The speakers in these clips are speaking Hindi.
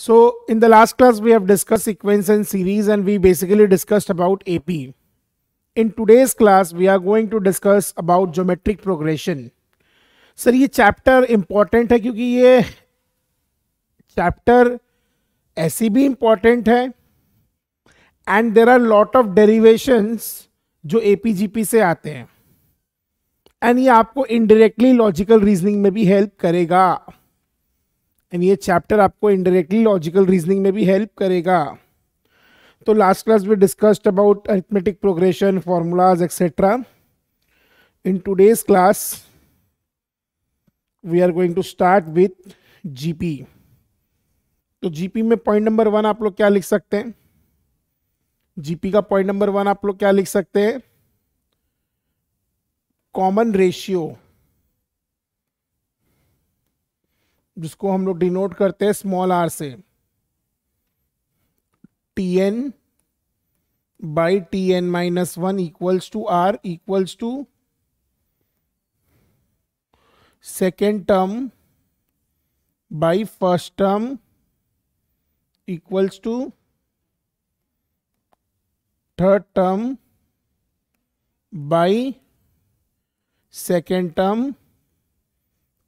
So in the last class, we have discussed sequence and series and we basically discussed about AP. In today's class, we are going to discuss about geometric progression. Sir, this chapter important because this chapter is important and there are lot of derivations which AP GP se aate hain. And this will help you indirectly logical reasoning. Mein help karega. And ये चैप्टर आपको इनडायरेक्टली लॉजिकल रीजनिंग में भी हेल्प करेगा तो last class we discussed about arithmetic progression formulas etcetera in today's class we are going to start with GP तो जीपी में पॉइंट नंबर वन आप लोग क्या लिख सकते हैं जीपी का पॉइंट नंबर वन आप लोग क्या लिख सकते हैं कॉमन रेशियो जिसको हम लोग डिनोट करते हैं स्मॉल आर से T N by T N minus one equals to R equals to second term by first term equals to third term by second term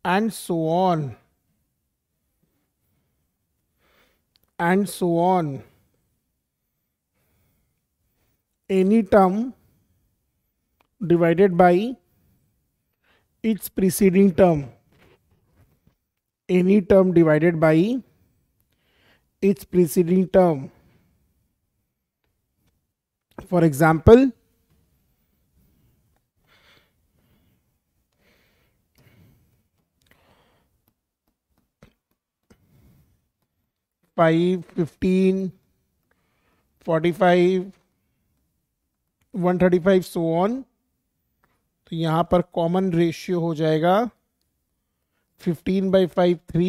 and so on and so on. Any term divided by its preceding term. Any term divided by its preceding term. For example, five fifteen forty five one thirty five so on तो यहाँ पर कॉमन रेशियो हो जाएगा fifteen by five three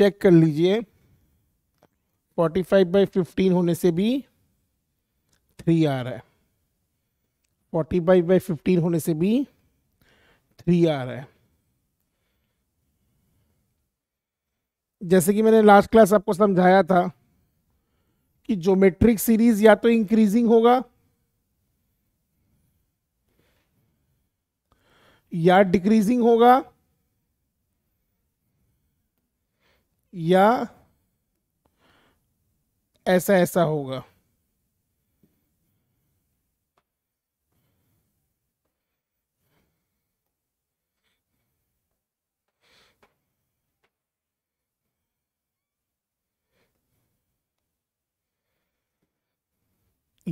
check कर लीजिए फोर्टी फाइव बाई फिफ्टीन होने से भी थ्री आ रहा है फोर्टी फाइव बाई फिफ्टीन होने से भी थ्री आ रहा है जैसे कि मैंने लास्ट क्लास आपको समझाया था कि ज्योमेट्रिक सीरीज या तो इंक्रीजिंग होगा या डिक्रीजिंग होगा या ऐसा ऐसा होगा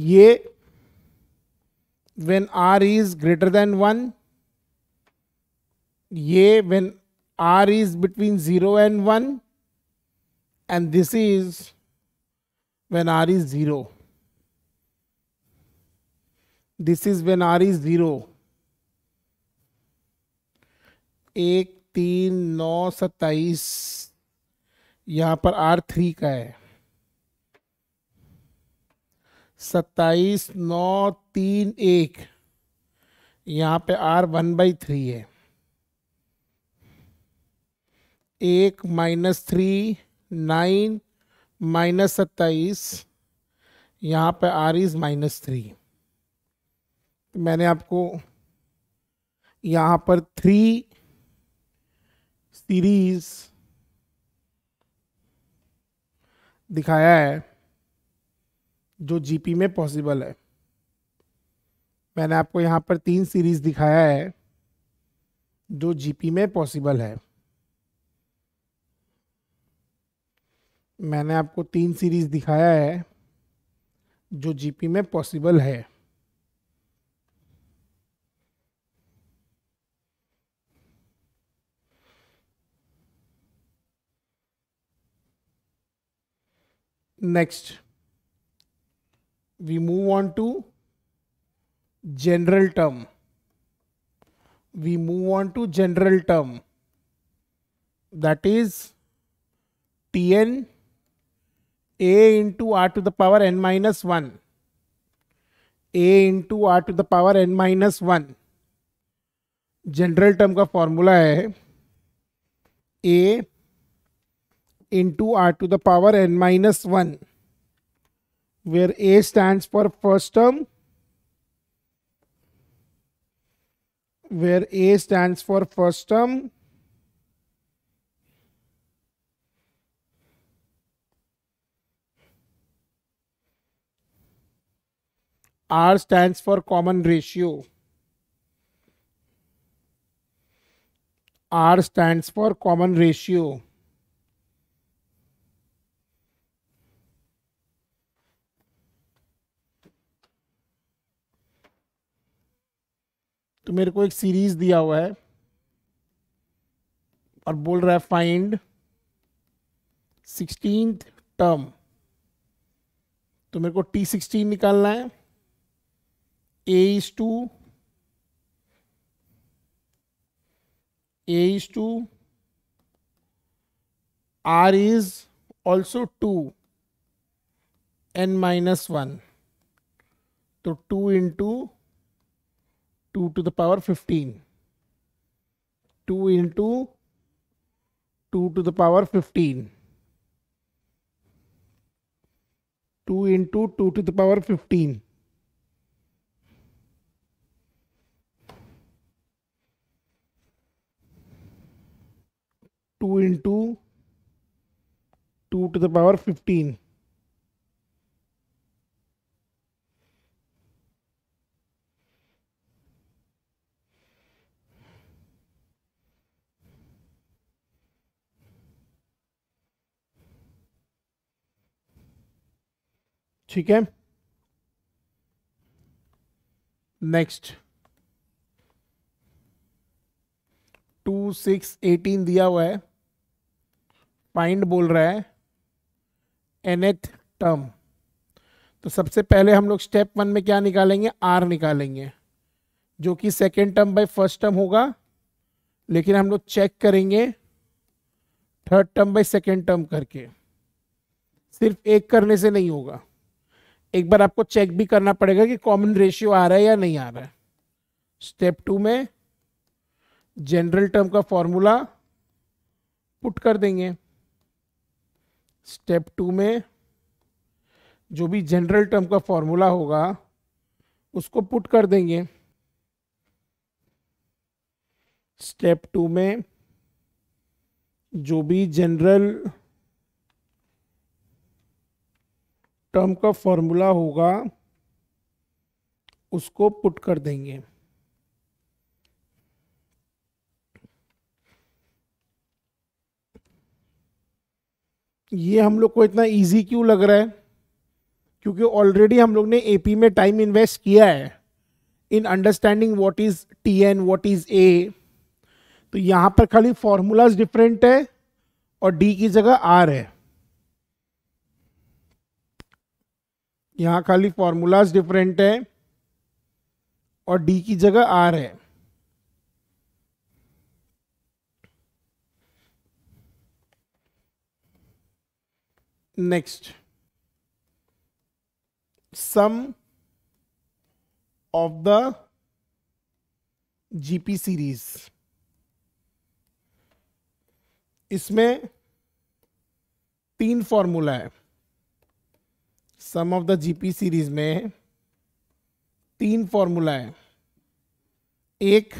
ये when r is greater than 1 ये when r is between 0 and 1 and this is when r is 0 this is when r is 0 एक तीन नौ सत्ताईस यहाँ पर आर थ्री का है सत्ताईस नौ तीन एक यहाँ पे आर वन बाई थ्री है एक माइनस थ्री नाइन माइनस सत्ताईस यहाँ पे आर इज़ माइनस थ्री मैंने आपको यहाँ पर थ्री सीरीज़ दिखाया है जो जीपी में पॉसिबल है मैंने आपको यहाँ पर तीन सीरीज दिखाया है जो जीपी में पॉसिबल है मैंने आपको तीन सीरीज दिखाया है जो जीपी में पॉसिबल है next we move on to general term. We move on to general term that is Tn a into r to the power n minus 1 a into r to the power n minus 1 general term ka formula hai a into r to the power n minus one where A stands for first term, where A stands for first term, R stands for common ratio. R stands for common ratio. तो मेरे को एक सीरीज दिया हुआ है और बोल रहा है फाइंड सिक्सटीन टर्म तो मेरे को टी सिक्सटीन निकालना है A is two A is two R is also two N minus one तो two into 2 to the power 15. 2 into 2 to the power 15. 2 into 2 to the power 15. Two into two to the power fifteen. ठीक है नेक्स्ट टू सिक्स एटीन दिया हुआ है पाइंड बोल रहा है एनएथ टर्म तो सबसे पहले हम लोग स्टेप वन में क्या निकालेंगे आर निकालेंगे जो कि second term by first term होगा लेकिन हम लोग चेक करेंगे third term by second term करके सिर्फ एक करने से नहीं होगा एक बार आपको चेक भी करना पड़ेगा कि कॉमन रेशियो आ रहा है या नहीं आ रहा है स्टेप टू में जनरल टर्म का फॉर्मूला पुट कर देंगे स्टेप टू में जो भी जनरल टर्म का फॉर्मूला होगा उसको पुट कर देंगे स्टेप टू में जो भी जनरल टर्म का फॉर्मूला होगा उसको पुट कर देंगे ये हम लोग को इतना इजी क्यों लग रहा है क्योंकि ऑलरेडी हम लोग ने एपी में टाइम इन्वेस्ट किया है in understanding what is T N what is A तो यहां पर खाली फॉर्मूलाज डिफरेंट है और डी की जगह आर है यहाँ खाली फॉर्मूलाज डिफरेंट है और डी की जगह आर है next sum of the GP series इसमें तीन फॉर्मूला है sum of the GP series में तीन फॉर्मूला है एक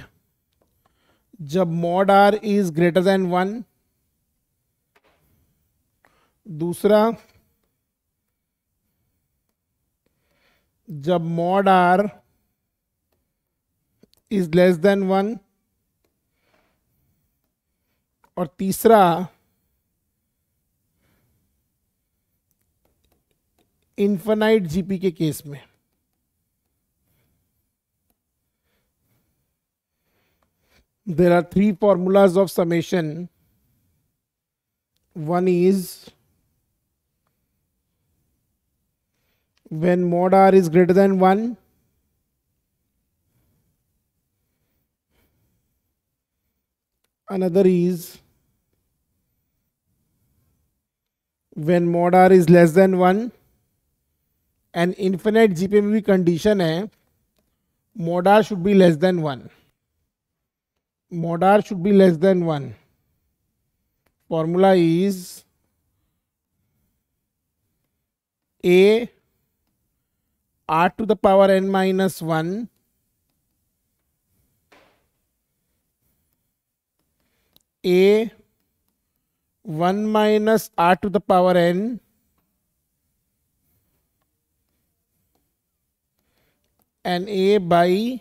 जब mod R is greater than one दूसरा जब mod R is less than one और तीसरा इंफेनाइट जीपी के केस में there are three formulas of summation one is when mod R is greater than one another is when mod R is less than one N infinite GP में भी कंडीशन है mod R should be less than one mod R should be less than one formula is A R to the power N minus one A one minus R to the power N and a by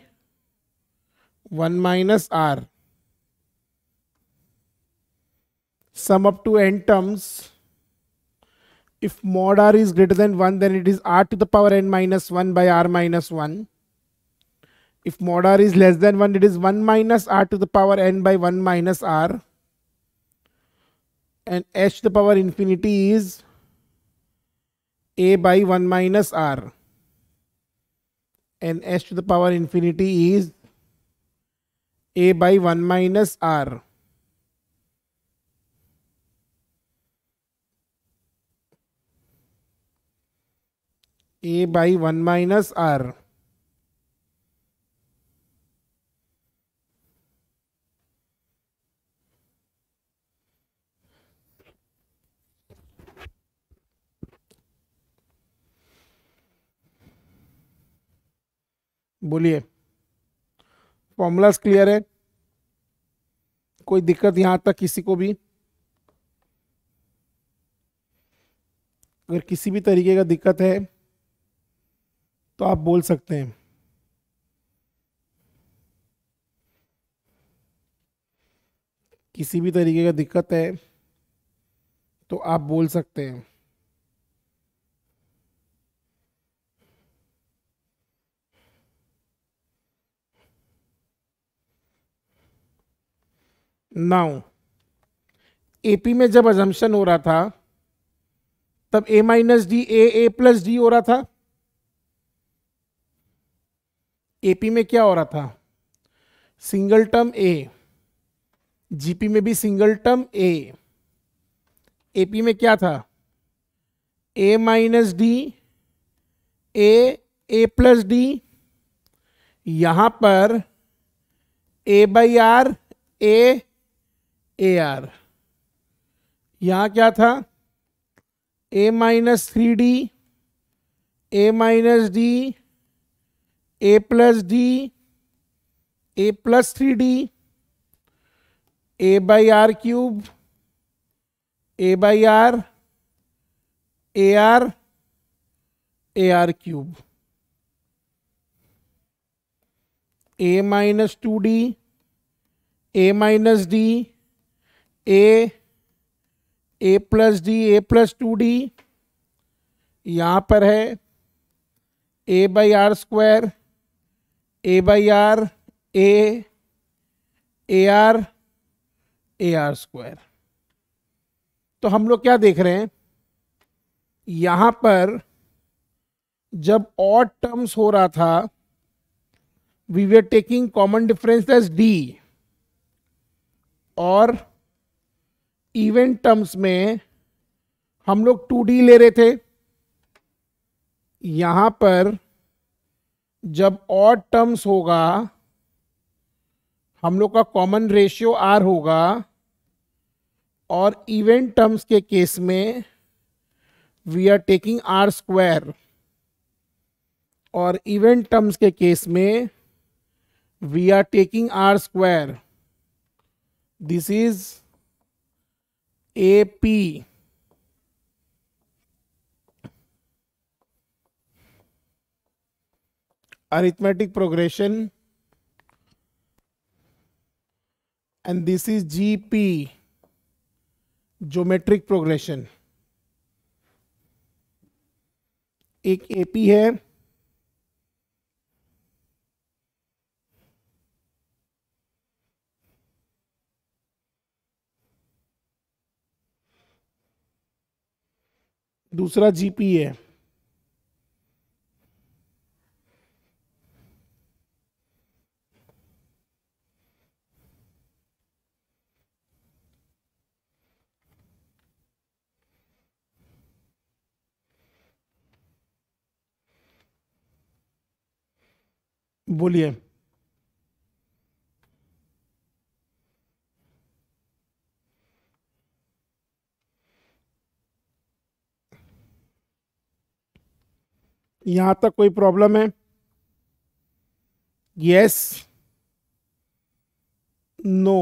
1 minus r. Sum up to n terms. If mod r is greater than 1, then it is r to the power n minus 1 by r minus 1. If mod r is less than 1, it is 1 minus r to the power n by 1 minus r. And h to the power infinity is a by 1 minus r and s to the power infinity is a by 1 minus r. a by 1 minus r. बोलिए फॉर्मूलाज क्लियर है कोई दिक्कत यहां तक किसी को भी अगर किसी भी तरीके का दिक्कत है तो आप बोल सकते हैं किसी भी तरीके का दिक्कत है तो आप बोल सकते हैं नाउ एपी में जब अजम्पन हो रहा था तब A minus D A A plus D हो रहा था एपी में क्या हो रहा था सिंगल टर्म ए जीपी में भी सिंगल टर्म ए एपी में क्या था a minus D A A plus d यहां पर a by R A A r यहाँ क्या था a minus three d a minus D a plus d a plus three d a by r cube a by R A R A r cube a minus two d a minus D A A plus d a plus two d यहाँ पर है a by r square A by R A A R A R square तो हम लोग क्या देख रहे हैं यहाँ पर जब ऑड टर्म्स हो रहा था we were taking common difference as D और इवेंट टर्म्स में हम लोग टू डी ले रहे थे यहां पर जब और टर्म्स होगा हम लोग का कॉमन रेशियो आर होगा और इवेंट टर्म्स के केस में we are taking R square और इवेंट टर्म्स के केस में we are taking R square this is A P arithmetic progression and this is G P geometric progression एक एपी है दूसरा जीपी है बोलिए यहां तक कोई प्रॉब्लम है यस नो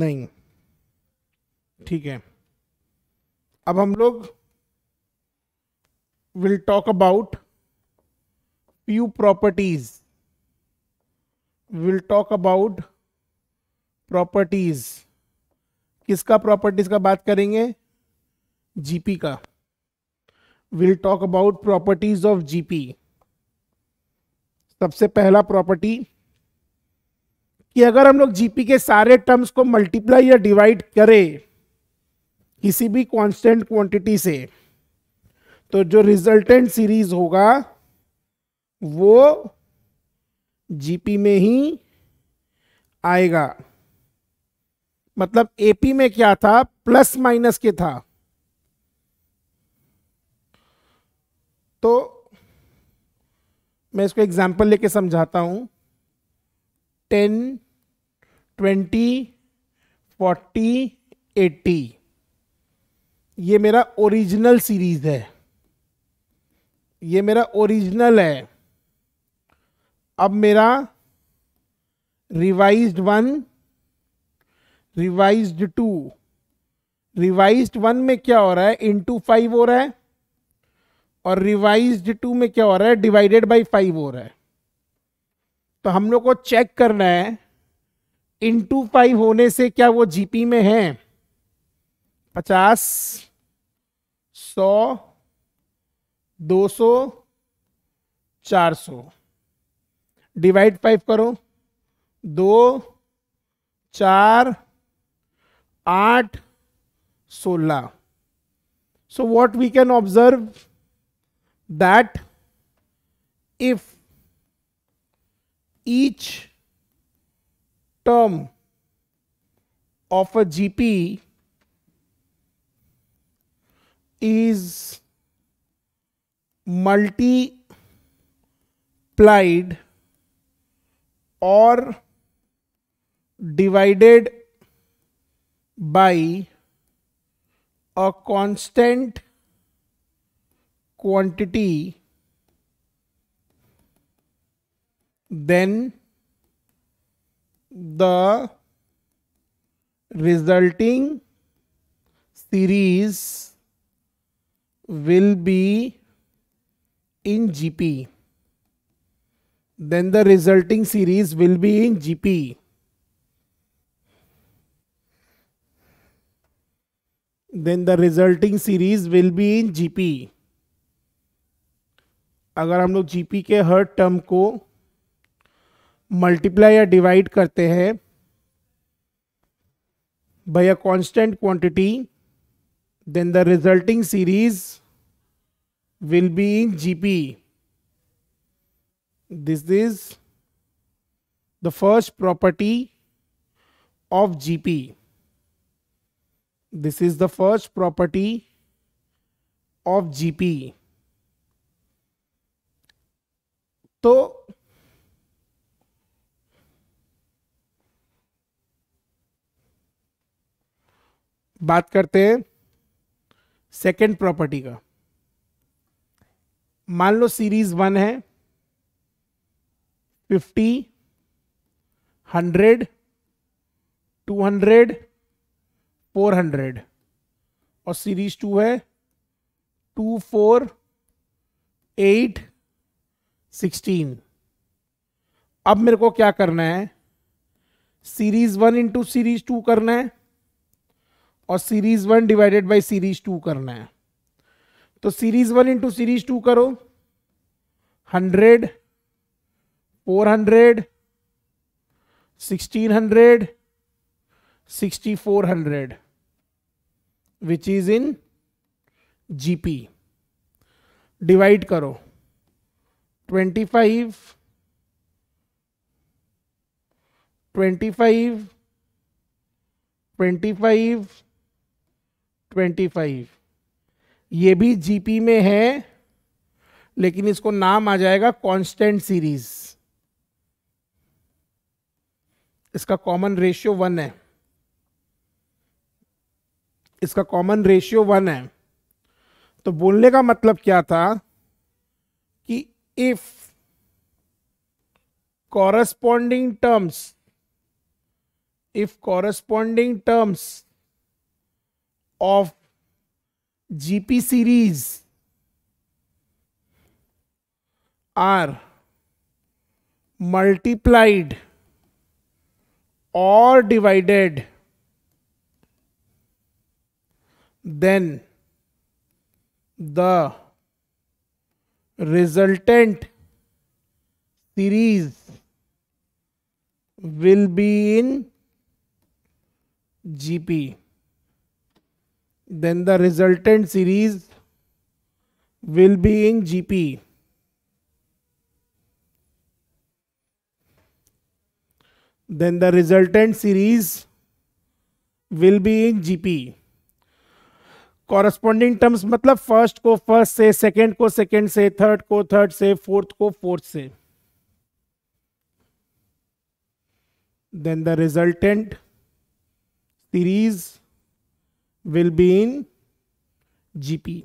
नहीं ठीक है अब हम लोग will talk about few properties will talk about properties किसका प्रॉपर्टीज का बात करेंगे जीपी का will talk about properties of GP सबसे पहला प्रॉपर्टी कि अगर हम लोग जीपी के सारे टर्म्स को मल्टीप्लाई या डिवाइड करें किसी भी कांस्टेंट क्वांटिटी से तो जो रिजल्टेंट सीरीज होगा वो जीपी में ही आएगा मतलब एपी में क्या था प्लस माइनस के था तो मैं इसको एग्जाम्पल लेके समझाता हूँ टेन ट्वेंटी फोर्टी एट्टी ये मेरा ओरिजिनल सीरीज है ये मेरा ओरिजिनल है अब मेरा revised one revised two revised one में क्या हो रहा है इंटू फाइव हो रहा है और रिवाइज टू में क्या हो रहा है डिवाइडेड बाई फाइव हो रहा है तो हम लोग को चेक करना है इन टू फाइव होने से क्या वो जीपी में है पचास सौ दो सौ चार सौ डिवाइड फाइव करो दो चार आठ सोलह so what we can observe that if each term of a GP is multiplied or divided by a constant quantity then the resulting series will be in GP. Then the resulting series will be in GP. Then the resulting series will be in GP. अगर हम लोग जी के हर टर्म को मल्टीप्लाई या डिवाइड करते हैं by a constant quantity then the resulting series will be in G P this is the first property of G P this is the first property of G P तो बात करते हैं सेकेंड प्रॉपर्टी का मान लो सीरीज वन है fifty hundred two hundred four hundred और सीरीज टू है टू फोर एट सिक्सटीन अब मेरे को क्या करना है series one into series two करना है और series one divided by series two करना है तो series one into series two करो hundred four hundred sixteen hundred sixty four hundred which is in GP divide करो twenty five twenty five twenty five twenty five ये भी जीपी में है लेकिन इसको नाम आ जाएगा कांस्टेंट सीरीज इसका कॉमन रेशियो वन है इसका कॉमन रेशियो वन है तो बोलने का मतलब क्या था if corresponding terms if corresponding terms of GP series are multiplied or divided then the resultant series will be in GP. Then the resultant series will be in GP. Then the resultant series will be in GP. Corresponding terms मतलब फर्स्ट को फर्स्ट से सेकेंड को सेकेंड से थर्ड को थर्ड से फोर्थ को फोर्थ से then the resultant series will be in GP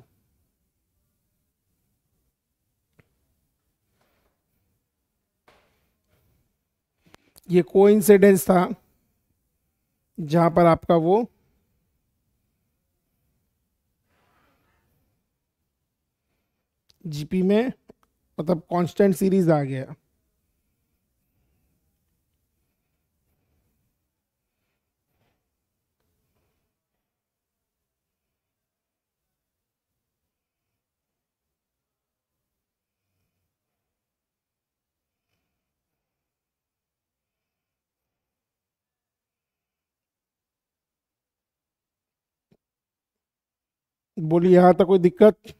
ये कोइंसिडेंस था जहां पर आपका वो जीपी में मतलब कांस्टेंट सीरीज आ गया बोली यहां तक कोई दिक्कत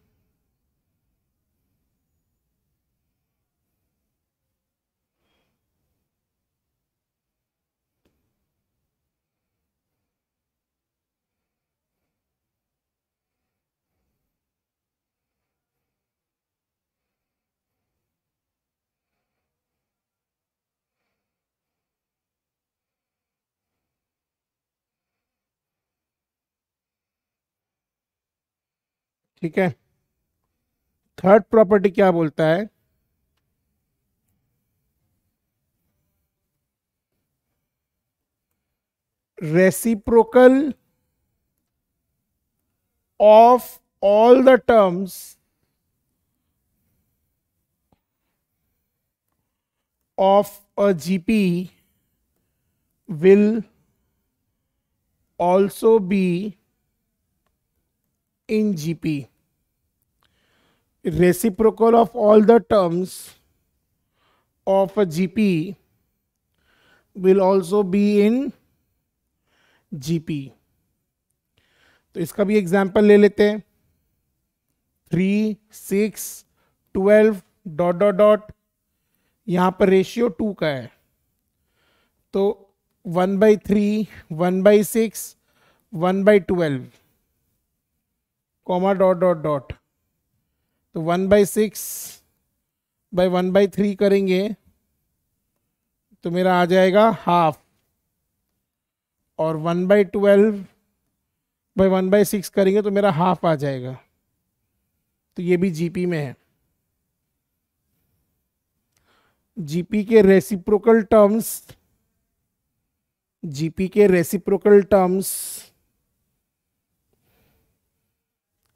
ठीक है थर्ड प्रॉपर्टी क्या बोलता है reciprocal of all the terms of a GP will also be in GP reciprocal of all the terms of a GP will also be in GP. तो इसका भी एग्जाम्पल ले लेते हैं three six twelve dot dot dot यहाँ पर रेशियो टू का है तो one by three one by six one by twelve comma dot dot dot तो one by six by one by three करेंगे तो मेरा आ जाएगा हाफ और one by twelve by one by six करेंगे तो मेरा हाफ आ जाएगा तो ये भी जीपी में है जीपी के रेसिप्रोकल टर्म्स जीपी के रेसिप्रोकल टर्म्स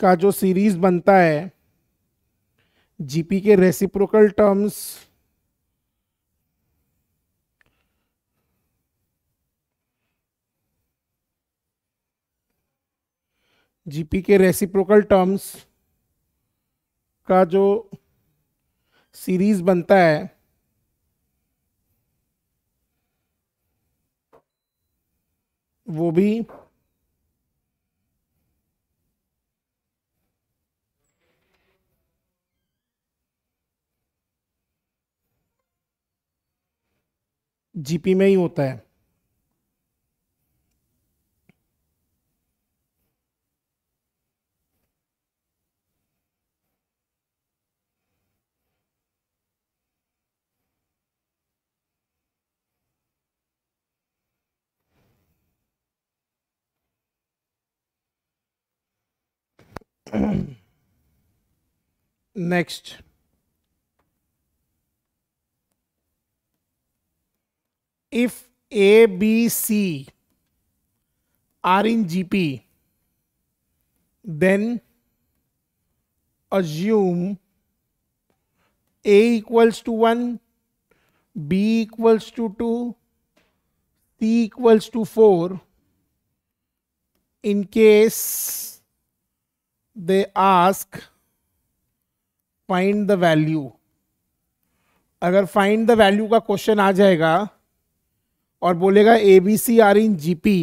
का जो सीरीज बनता है जीपी के रेसिप्रोकल टर्म्स जीपी के रेसिप्रोकल टर्म्स का जो सीरीज बनता है वो भी जीपी में ही होता है next if A B C are in G P then assume A equals to one B equals to two C equals to four in case they ask find the value अगर फाइंड द वैल्यू का क्वेश्चन आ जाएगा और बोलेगा A B C are in G P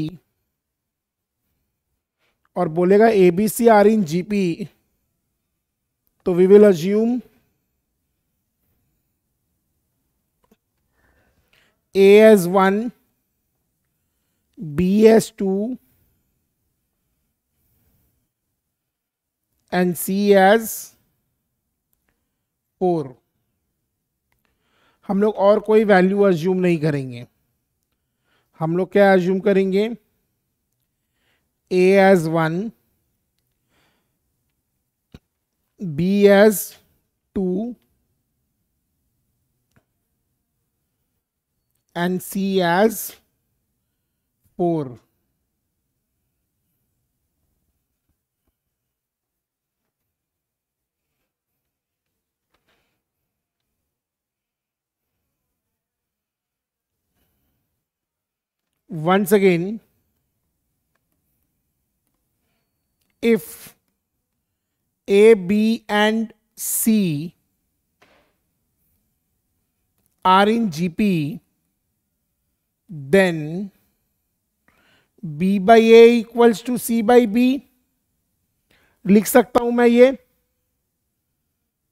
और बोलेगा A B C are in G P तो we will assume A as one B as two and C as four हम लोग और कोई वैल्यू अज्यूम नहीं करेंगे हम लोग क्या एज्यूम करेंगे A as one B as two and C as four once again if A, B and C are in GP then B by A equals to C by B लिख सकता हूं मैं ये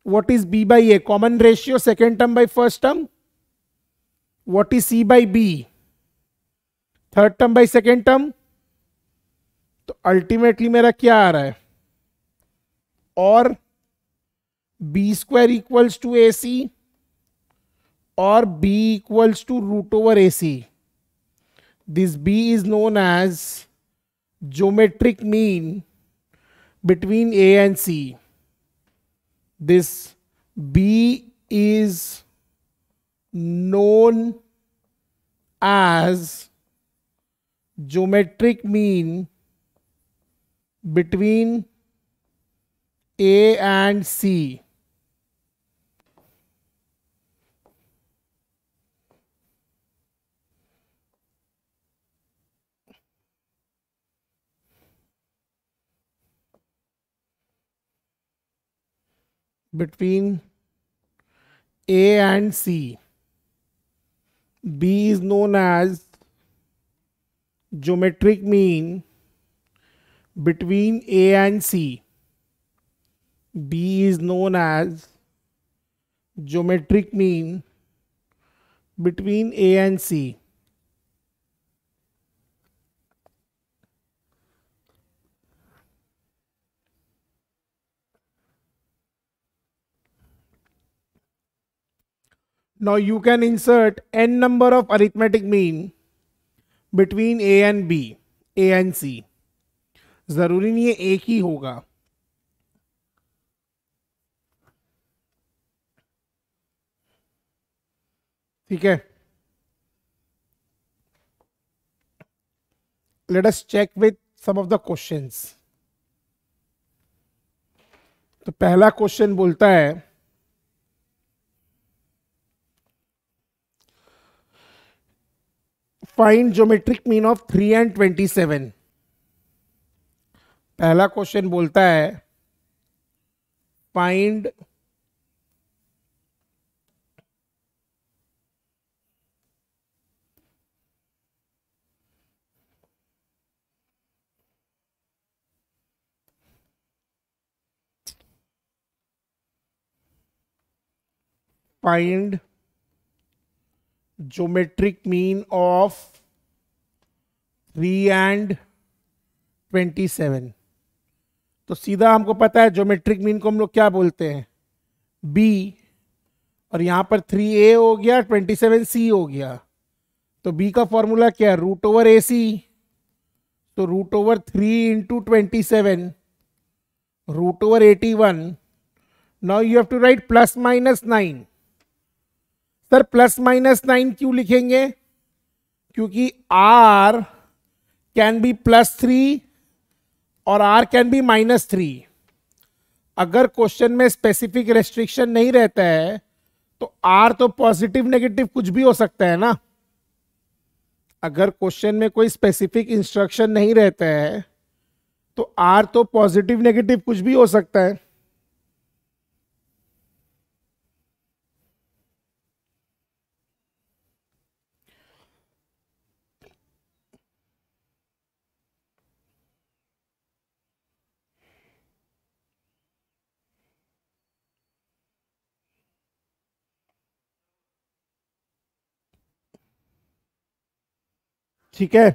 what is B by A common ratio second term by first term what is C by B third term by second term तो अल्टीमेटली मेरा क्या आ रहा है और B square equals to A C और B equals to root over A C this B is known as geometric mean between A and C this B is known as geometric mean between A and C. between A and C. B is known as geometric mean between A and C. B is known as geometric mean between A and C. Now you can insert n number of arithmetic mean between A and B A and C ज़रूरी नहीं है एक ही होगा ठीक है let us check with some of the questions तो पहला क्वेश्चन बोलता है find geometric mean of three and twenty seven पहला क्वेश्चन बोलता है find find geometric mean of 3 and 27 तो सीधा हमको पता है geometric मीन को हम लोग क्या बोलते हैं बी और यहाँ पर थ्री ए हो गया ट्वेंटी सेवन सी हो गया तो बी का फॉर्मूला क्या है रूट ओवर ए सी तो root over three into twenty seven root over eighty one now you have to write plus minus nine sir plus minus nine क्यों लिखेंगे क्योंकि R can be plus three और R can be minus three अगर क्वेश्चन में स्पेसिफिक रेस्ट्रिक्शन नहीं रहता है तो आर तो पॉजिटिव नेगेटिव कुछ भी हो सकता है ना अगर क्वेश्चन में कोई स्पेसिफिक इंस्ट्रक्शन नहीं रहता है तो आर तो पॉजिटिव नेगेटिव कुछ भी हो सकता है ठीक है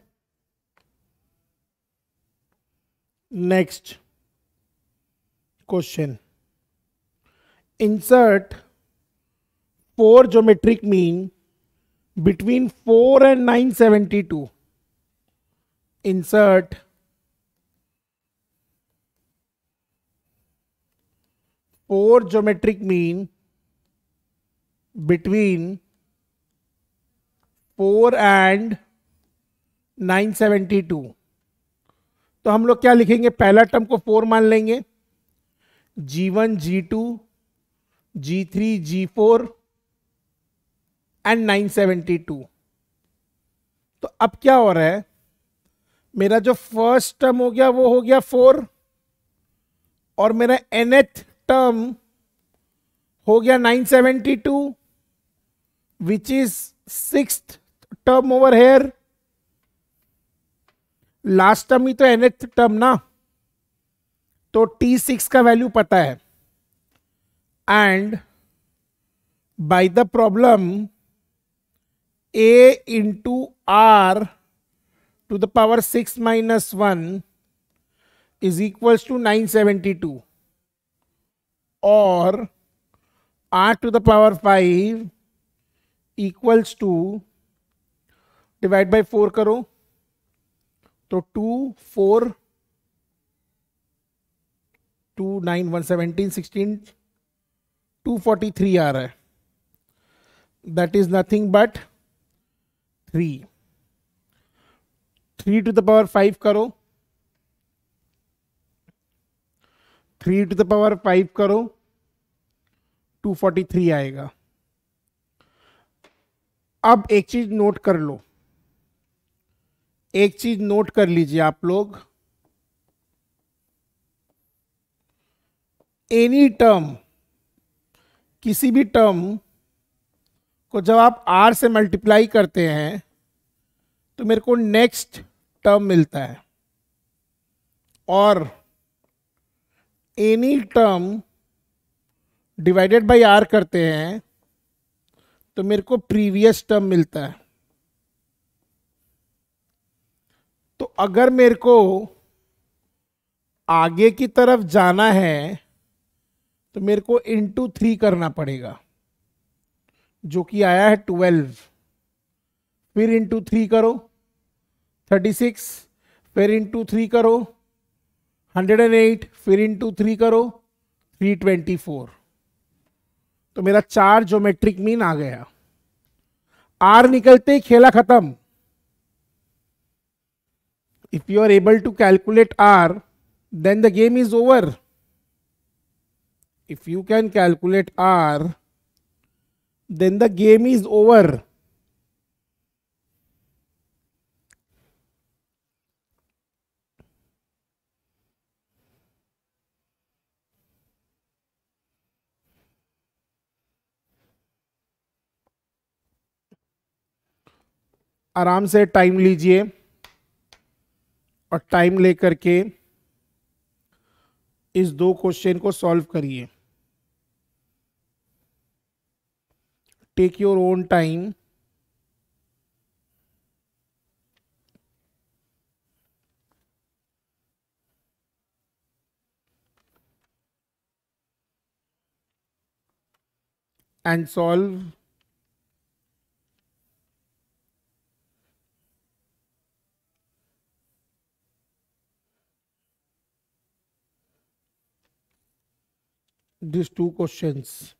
next question insert four geometric mean between four and nine seventy two insert four geometric mean between four and 972 972 तो हम लोग क्या लिखेंगे पहला टर्म को फोर मान लेंगे G one G two G three G four and nine seventy two तो अब क्या हो रहा है मेरा जो फर्स्ट टर्म हो गया वो हो गया फोर और मेरा एनएथ टर्म हो गया nine seventy two which is six term over here last term ही तो एनएथ टर्म ना तो टी सिक्स का वैल्यू पता है and by the problem A into are to the power six minus one is equals to nine seventy two और R to the power five equals to divide by four करो तो two four two nine one seventeen sixteen two forty three आ रहा है that is nothing but three three to the power five करो three to the power five करो टू फोर्टी थ्री आएगा अब एक चीज नोट कर लो एक चीज नोट कर लीजिए आप लोग एनी टर्म किसी भी टर्म को जब आप आर से मल्टीप्लाई करते हैं तो मेरे को नेक्स्ट टर्म मिलता है और any term divided by R करते हैं तो मेरे को प्रीवियस टर्म मिलता है तो अगर मेरे को आगे की तरफ जाना है तो मेरे को इंटू थ्री करना पड़ेगा जो कि आया है ट्वेल्व फिर इंटू थ्री करो थर्टी सिक्स फिर इंटू थ्री करो हंड्रेड एंड एट फिर इंटू थ्री करो थ्री ट्वेंटी फोर तो मेरा चार ज्योमेट्रिक मीन आ गया आर निकलते ही खेला खत्म if you are able to calculate R, then the game is over. If you can calculate R, then the game is over. आराम से टाइम लीजिए और टाइम लेकर के इस दो क्वेश्चन को सॉल्व करिए take your own time and solve these two questions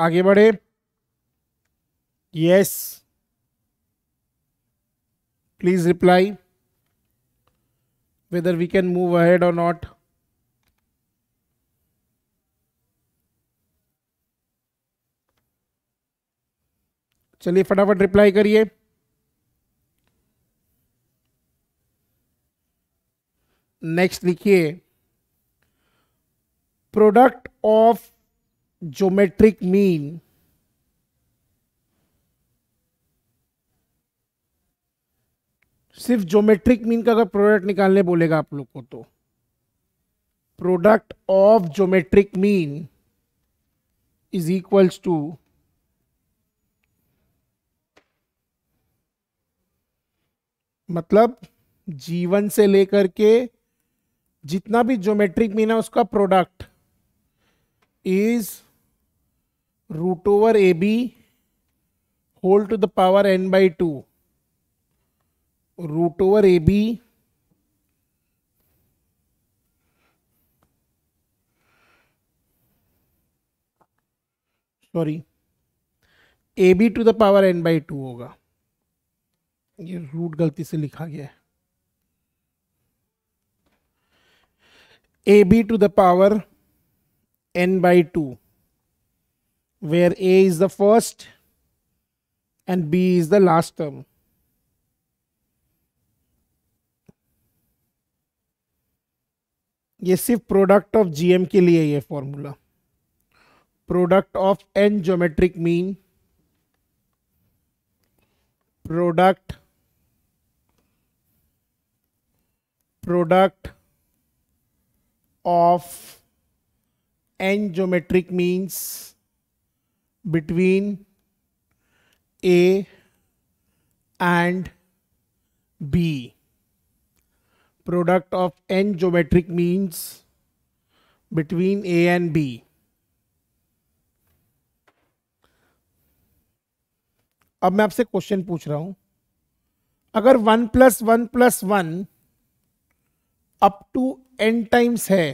आगे बढ़े yes please reply whether we can move ahead और नॉट चलिए फटाफट रिप्लाई करिए नेक्स्ट लिखिए प्रोडक्ट ऑफ geometric mean सिर्फ ज्योमेट्रिक मीन का अगर प्रोडक्ट निकालने बोलेगा आप लोग को तो product of geometric mean is equals to मतलब जीवन से लेकर के जितना भी ज्योमेट्रिक मीन है उसका product is root over AB whole to the power n by 2 root over AB sorry A B to the power n by two होगा ये रूट गलती से लिखा गया है A B to the power n by two where A is the first and B is the last term. ये सिर्फ प्रोडक्ट ऑफ जीएम के लिए ये formula product of n geometric mean product product of n geometric means between A and B. Product of n geometric means between A and B. अब मैं आपसे क्वेश्चन पूछ रहा हूं अगर one plus one plus one up to n times है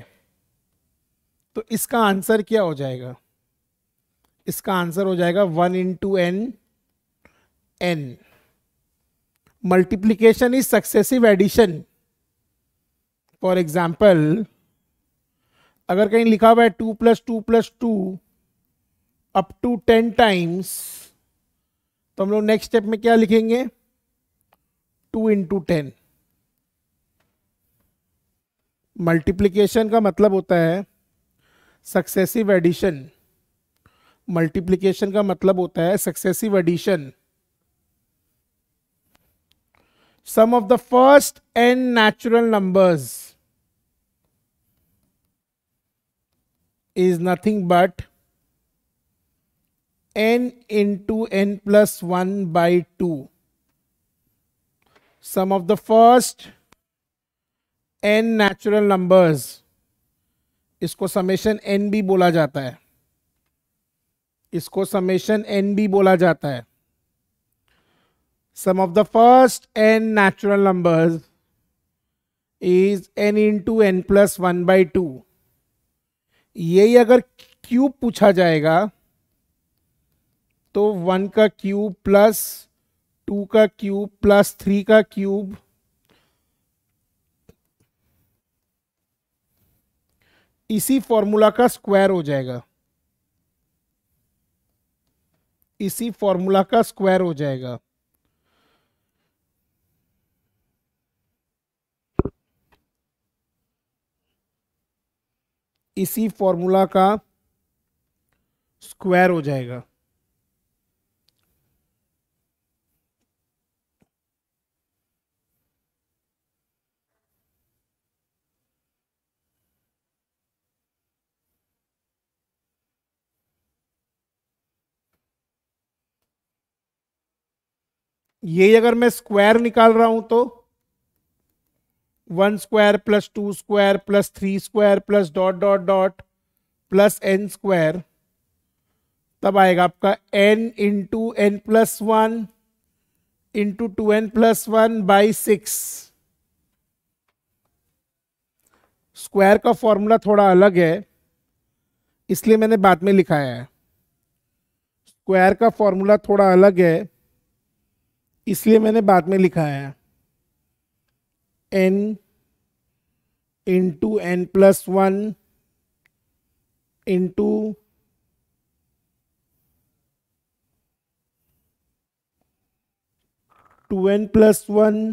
तो इसका आंसर क्या हो जाएगा इसका आंसर हो जाएगा one into n n multiplication is successive addition for example अगर कहीं लिखा हुआ है two plus two plus two up to ten times तो हम लोग नेक्स्ट स्टेप में क्या लिखेंगे टू इंटू टेन मल्टीप्लीकेशन का मतलब होता है सक्सेसिव एडिशन मल्टीप्लीकेशन का मतलब होता है successive addition sum of the first n natural numbers is nothing but n into n plus one by two sum of the first n natural numbers इसको समेशन एन भी बोला जाता है इसको समेशन एन भी बोला जाता है sum of the first n natural numbers is n into n plus one by two यही अगर क्यूब पूछा जाएगा तो वन का क्यूब प्लस टू का क्यूब प्लस थ्री का क्यूब इसी फॉर्मूला का स्क्वायर हो जाएगा इसी फॉर्मूला का स्क्वायर हो जाएगा इसी फॉर्मूला का स्क्वायर हो जाएगा ये अगर मैं स्क्वायर निकाल रहा हूं तो one square plus two square plus three square plus dot dot dot plus n square तब आएगा आपका n into n plus one into two n plus one by six square का फॉर्मूला थोड़ा अलग है इसलिए मैंने बाद में लिखाया है स्क्वायर का फॉर्मूला थोड़ा अलग है इसलिए मैंने बाद में लिखा है n into n plus one into two n plus one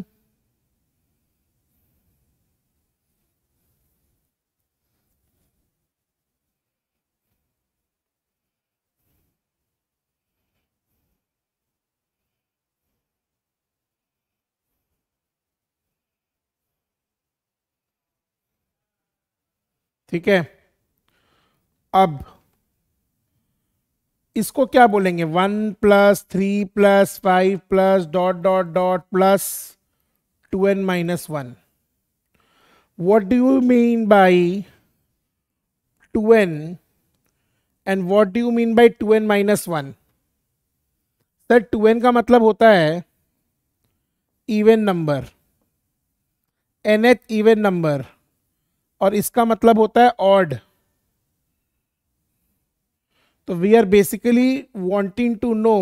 ठीक है अब इसको क्या बोलेंगे one plus three plus five plus dot dot dot plus two N minus one you mean by two n and what do you mean by two N minus one sir n का मतलब होता है even number n H even number और इसका मतलब होता है ऑड तो we are basically wanting to know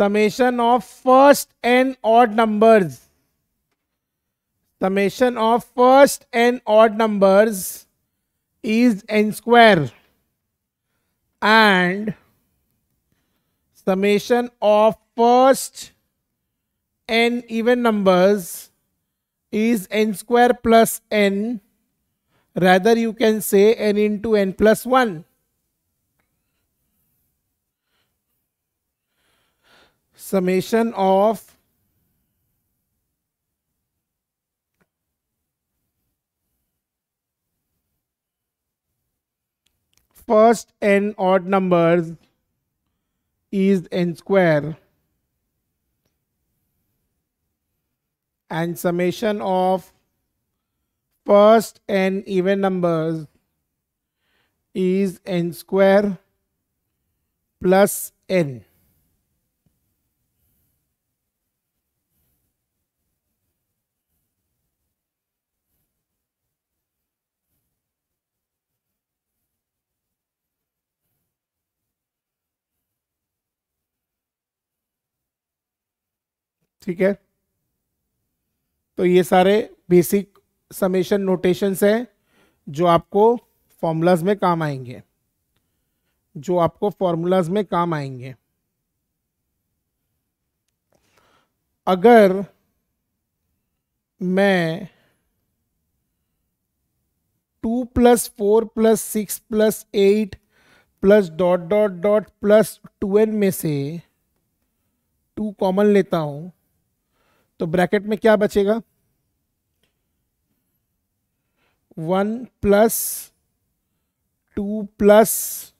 summation of first n odd numbers summation of first n odd numbers is n square and summation of first n even numbers is n square plus n Rather, you can say n into n plus 1. Summation of first n odd numbers is n square and summation of first n even numbers is n square plus n. ठीक है तो ये सारे बेसिक समेशन नोटेशंस हैं जो आपको फॉर्मूलाज में काम आएंगे जो आपको फॉर्मूलाज में काम आएंगे अगर मैं two plus four plus six plus eight plus dot dot dot plus two n में से टू कॉमन लेता हूं तो ब्रैकेट में क्या बचेगा 1 plus 2 plus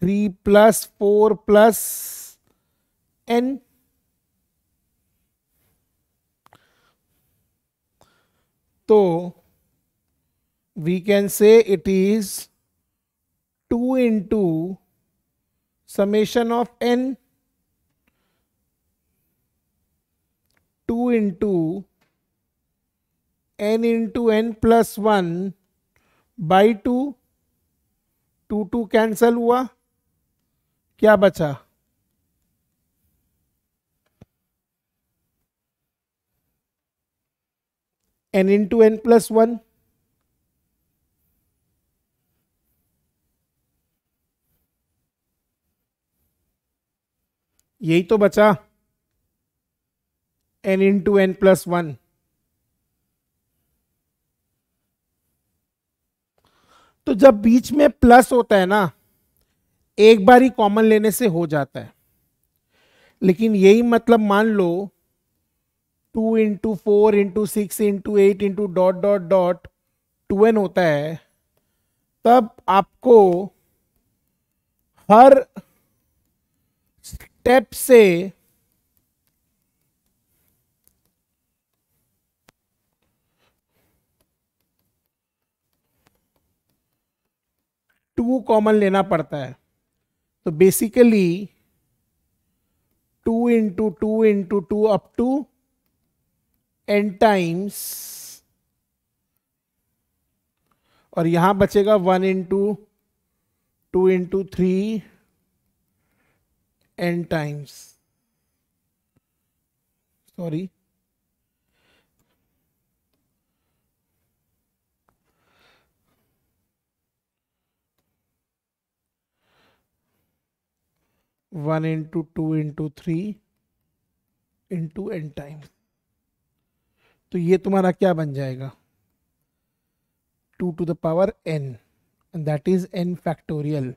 3 plus 4 plus n so we can say it is 2 into summation of n 2 into n into n plus one by two two two cancel हुआ क्या बचा n into n plus one यही तो बचा n into n plus one तो जब बीच में प्लस होता है ना एक बार ही कॉमन लेने से हो जाता है लेकिन यही मतलब मान लो two into four into six into eight into dot dot dot two n होता है तब आपको हर स्टेप से टू कॉमन लेना पड़ता है तो basically two into two into two up to n times और यहां बचेगा one into two into three n times sorry one into two into three into n time तो ये तुम्हारा क्या बन जाएगा two to the power N and that is n factorial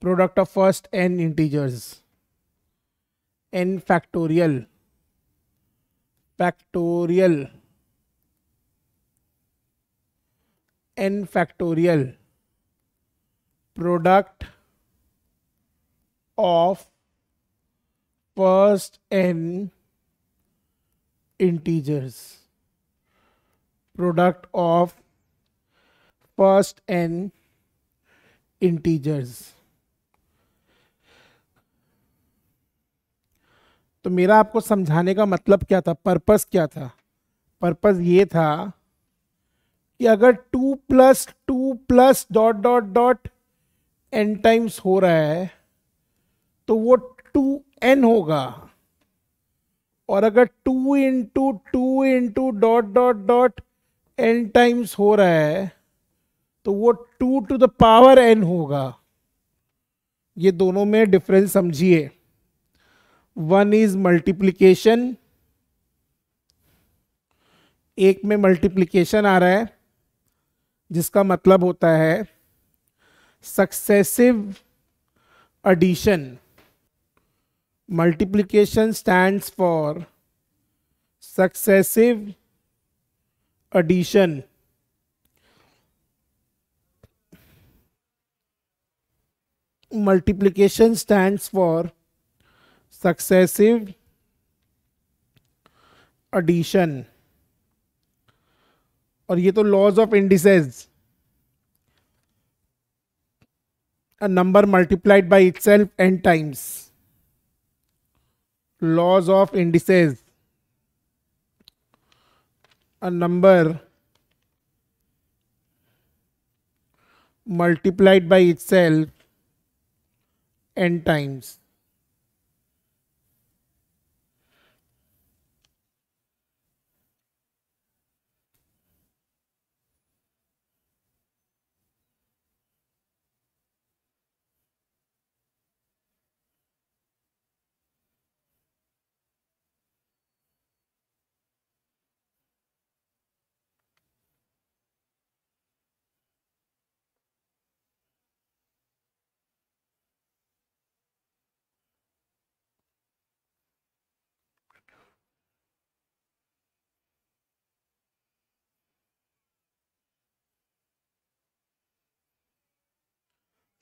product of first n integers n factorial factorial n factorial product of first n integers product of first n integers तो मेरा आपको समझाने का मतलब क्या था पर्पस क्या था पर्पस ये था कि अगर two plus two plus dot dot dot n times हो रहा है तो वो टू एन होगा और अगर two into two into dot dot dot n times हो रहा है तो वो two to the power n होगा ये दोनों में डिफरेंस समझिए वन इज मल्टीप्लीकेशन एक में मल्टीप्लीकेशन आ रहा है जिसका मतलब होता है successive addition multiplication stands for successive addition multiplication stands for successive addition और ये तो laws of indices a number multiplied by itself n times laws of indices a number multiplied by itself n times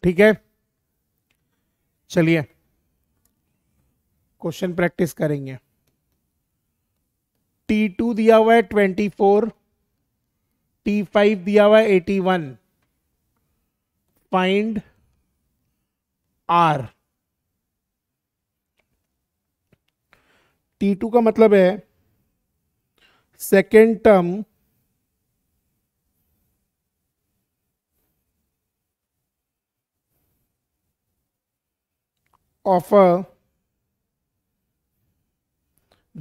ठीक है चलिए क्वेश्चन प्रैक्टिस करेंगे टी टू दिया हुआ है ट्वेंटी फोर टी फाइव दिया हुआ है eighty one find r T two का मतलब है second term a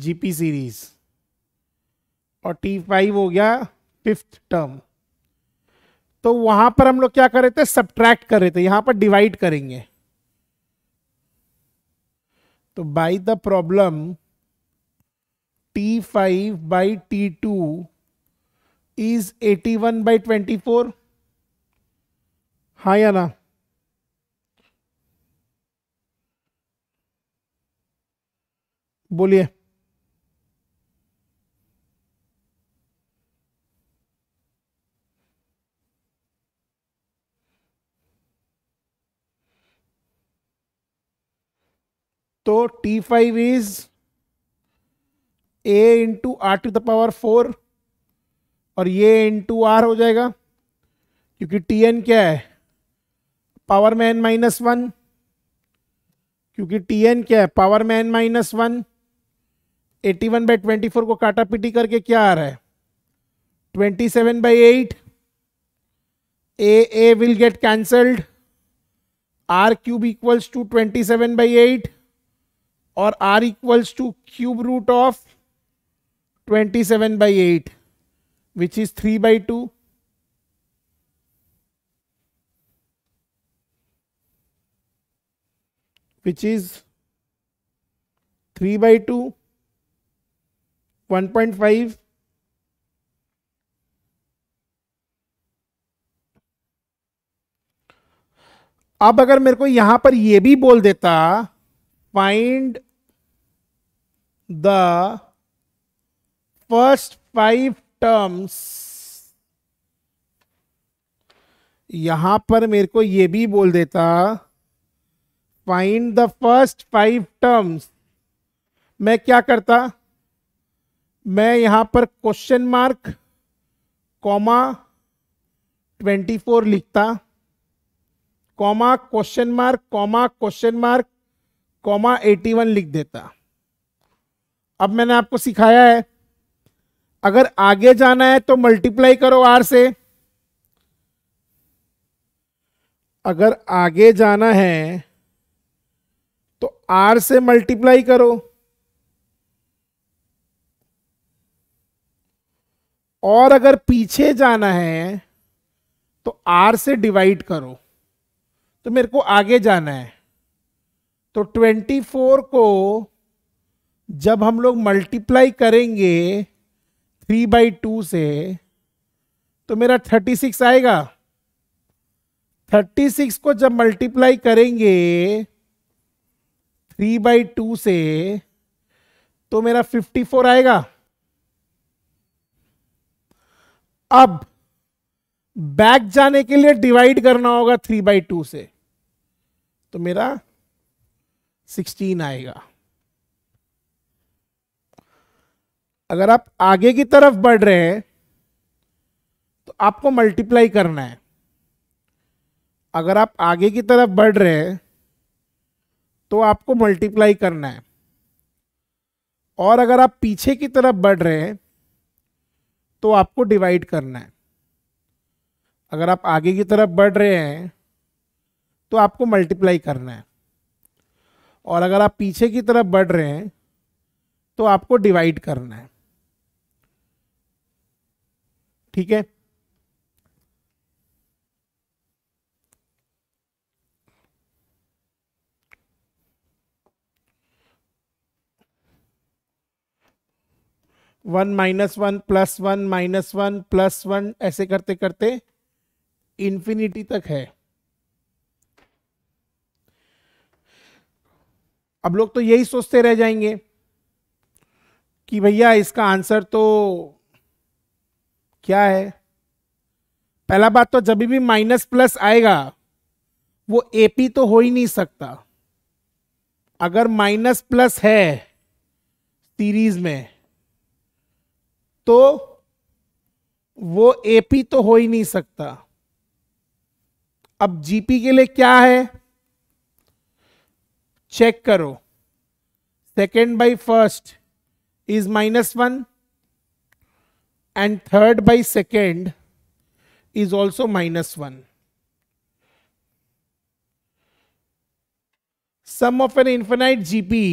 GP series और टी फाइव हो गया फिफ्थ टर्म तो वहां पर हम लोग क्या कर रहे थे सब्ट्रैक्ट कर रहे थे यहां पर डिवाइड करेंगे तो by the problem T five by T two is eighty one by twenty four हाँ या ना बोलिए तो T five is a into are to the power four और ये इंटू आर हो जाएगा क्योंकि टी एन क्या है पावर में एन माइनस वन क्योंकि टी एन क्या है पावर में n minus one eighty one by twenty four को काटा पिटी करके क्या आ रहा है twenty seven by eight a a will get cancelled r cube equals to twenty seven by eight और r equals to cube root of twenty seven by eight which is three by two which is three by two 1.5 अब अगर मेरे को यहां पर यह भी बोल देता find the first five terms यहां पर मेरे को यह भी बोल देता find the first five terms मैं क्या करता मैं यहां पर क्वेश्चन मार्क कॉमा 24 लिखता comma question mark comma question mark comma 81 लिख देता अब मैंने आपको सिखाया है अगर आगे जाना है तो मल्टीप्लाई करो आर से अगर आगे जाना है तो आर से मल्टीप्लाई करो और अगर पीछे जाना है तो आर से डिवाइड करो तो मेरे को आगे जाना है तो 24 को जब हम लोग मल्टीप्लाई करेंगे थ्री बाई टू से तो मेरा 36 आएगा 36 को जब मल्टीप्लाई करेंगे थ्री बाई टू से तो मेरा 54 आएगा अब बैक जाने के लिए डिवाइड करना होगा थ्री बाई टू से तो मेरा सिक्सटीन आएगा अगर आप आगे की तरफ बढ़ रहे हैं तो आपको मल्टीप्लाई करना है अगर आप आगे की तरफ बढ़ रहे हैं तो आपको मल्टीप्लाई करना है और अगर आप पीछे की तरफ बढ़ रहे हैं तो आपको डिवाइड करना है अगर आप आगे की तरफ बढ़ रहे हैं तो आपको मल्टीप्लाई करना है और अगर आप पीछे की तरफ बढ़ रहे हैं तो आपको डिवाइड करना है ठीक है one minus one plus one minus one plus one ऐसे करते करते इन्फिनिटी तक है अब लोग तो यही सोचते रह जाएंगे कि भैया इसका आंसर तो क्या है पहला बात तो जब भी माइनस प्लस आएगा वो एपी तो हो ही नहीं सकता अगर माइनस प्लस है सीरीज में तो वो एपी तो हो ही नहीं सकता अब जीपी के लिए क्या है चेक करो second by first is minus one and third by second is also minus one sum of n infinite GP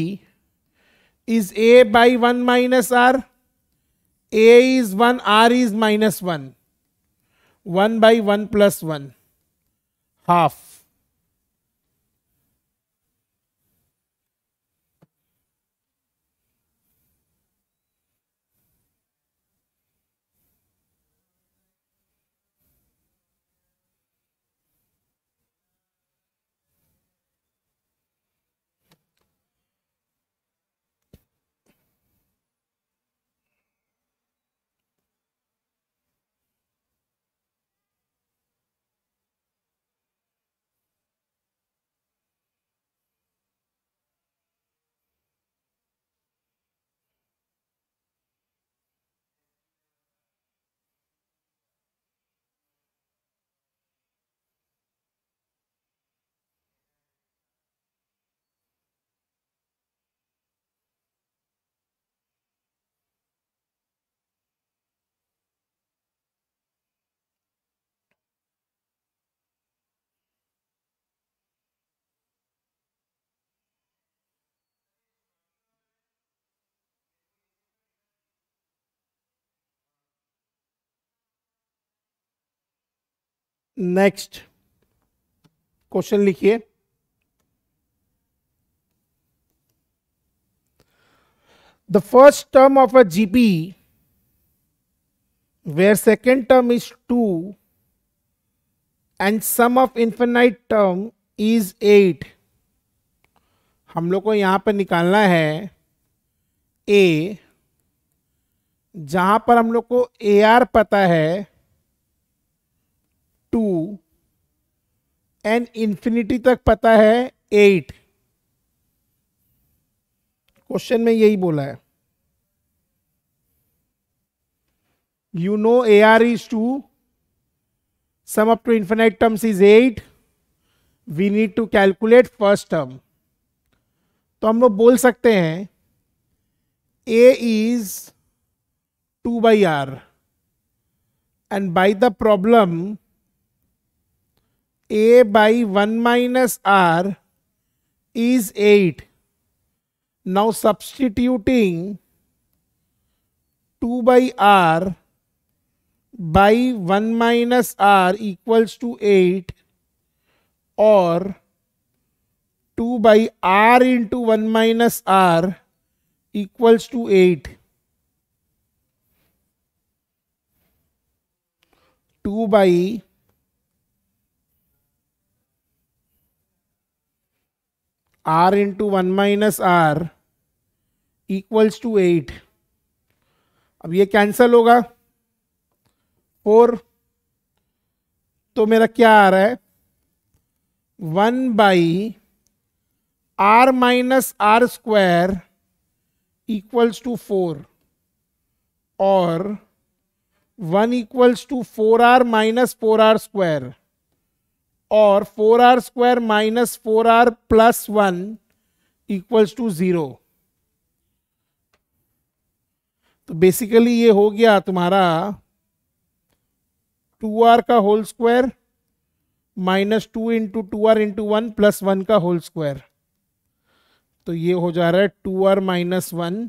is a by one minus r A is 1, R is minus 1. 1 by 1 plus 1. Half. Next question लिखिए the first term of a GP where second term is two and sum of infinite term is eight हम लोग को यहां पर निकालना है ए जहां पर हम लोग को ए आर पता है टू एंड इन्फिनिटी तक पता है एट क्वेश्चन में यही बोला है you know a r is two sum up to infinite terms is eight we need to calculate first term तो हम लोग बोल सकते हैं a is two by r and by the problem a by 1 minus r is 8. Now substituting 2 by r by 1 minus r equals to 8 or 2 by r into 1 minus r equals to 8. 2 by r into 1 minus r equals to eight अब ये कैंसल होगा फोर तो मेरा क्या आ रहा है one by r minus r square equals to four और one equals to four r minus four r square और four r square minus four r plus one equals to zero तो बेसिकली ये हो गया तुम्हारा टू आर का whole square minus two into two r into one plus one का होल स्क्वायर तो ये हो जा रहा है टू आर माइनस वन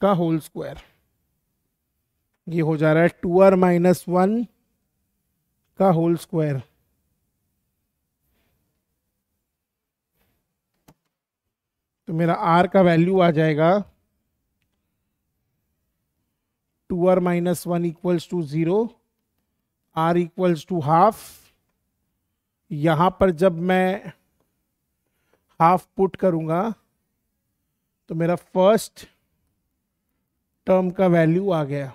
का होल स्क्वायर ये हो जा रहा है टू आर माइनस वन का होल स्क्वायर तो मेरा आर का वैल्यू आ जाएगा two r minus one equals to zero r equals to half यहां पर जब मैं हाफ पुट करूंगा तो मेरा फर्स्ट टर्म का वैल्यू आ गया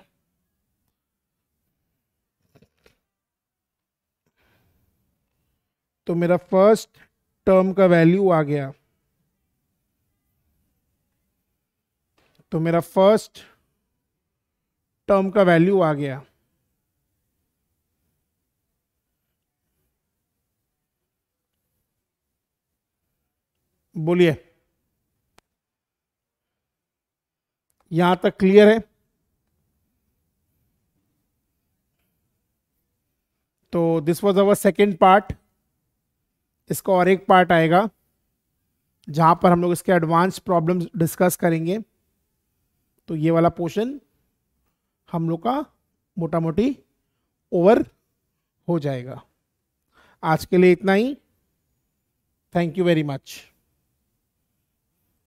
तो मेरा फर्स्ट टर्म का वैल्यू आ गया तो मेरा फर्स्ट टर्म का वैल्यू आ गया बोलिए यहां तक क्लियर है तो this was our second part इसका और एक पार्ट आएगा जहां पर हम लोग इसके एडवांस प्रॉब्लम्स डिस्कस करेंगे तो ये वाला पोर्शन हम लोग का मोटा मोटी ओवर हो जाएगा आज के लिए इतना ही थैंक यू वेरी मच